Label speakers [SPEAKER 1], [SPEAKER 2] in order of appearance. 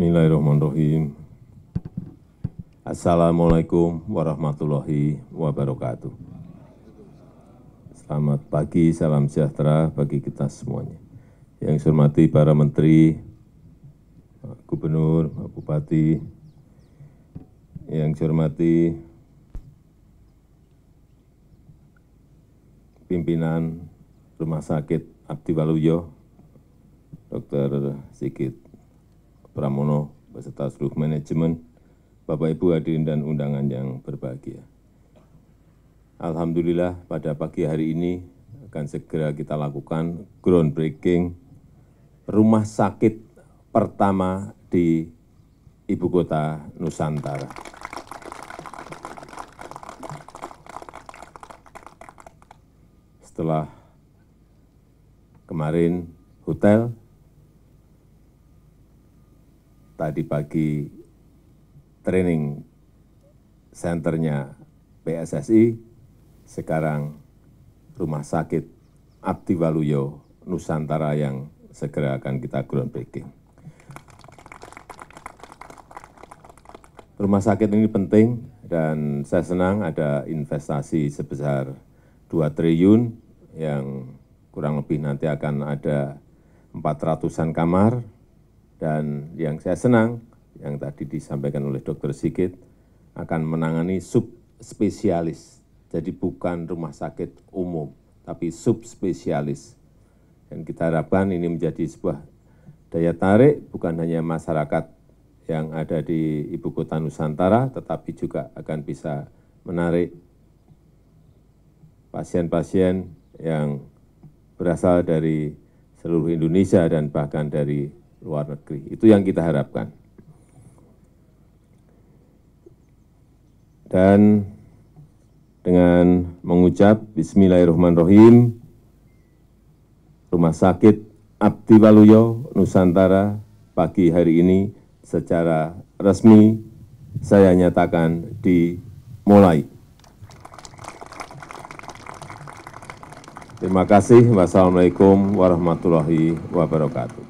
[SPEAKER 1] Bismillahirrahmanirrahim. Assalamualaikum warahmatullahi wabarakatuh. Selamat pagi, salam sejahtera bagi kita semuanya. Yang saya hormati para menteri, Pak Gubernur, Bupati, yang saya hormati pimpinan Rumah Sakit Abdi Waluyo, Dr. Sigit Pramono beserta seluruh manajemen, Bapak Ibu hadirin dan undangan yang berbahagia. Alhamdulillah pada pagi hari ini akan segera kita lakukan groundbreaking rumah sakit pertama di ibu kota Nusantara. Setelah kemarin hotel, tadi pagi training centernya PSSI, sekarang rumah sakit Abdi Waluyo Nusantara yang segera akan kita groundbreaking. Rumah sakit ini penting dan saya senang ada investasi sebesar 2 triliun yang kurang lebih nanti akan ada 400-an kamar dan yang saya senang, yang tadi disampaikan oleh Dr. Sigit, akan menangani subspesialis. Jadi bukan rumah sakit umum, tapi subspesialis. Dan kita harapkan ini menjadi sebuah daya tarik bukan hanya masyarakat yang ada di ibu kota Nusantara, tetapi juga akan bisa menarik pasien-pasien yang berasal dari seluruh Indonesia dan bahkan dari luar negeri. Itu yang kita harapkan. Dan dengan mengucap Bismillahirrahmanirrahim, Rumah Sakit Abdi Waluyo Nusantara pagi hari ini secara resmi saya nyatakan dimulai. Terima kasih. Wassalamualaikum warahmatullahi wabarakatuh.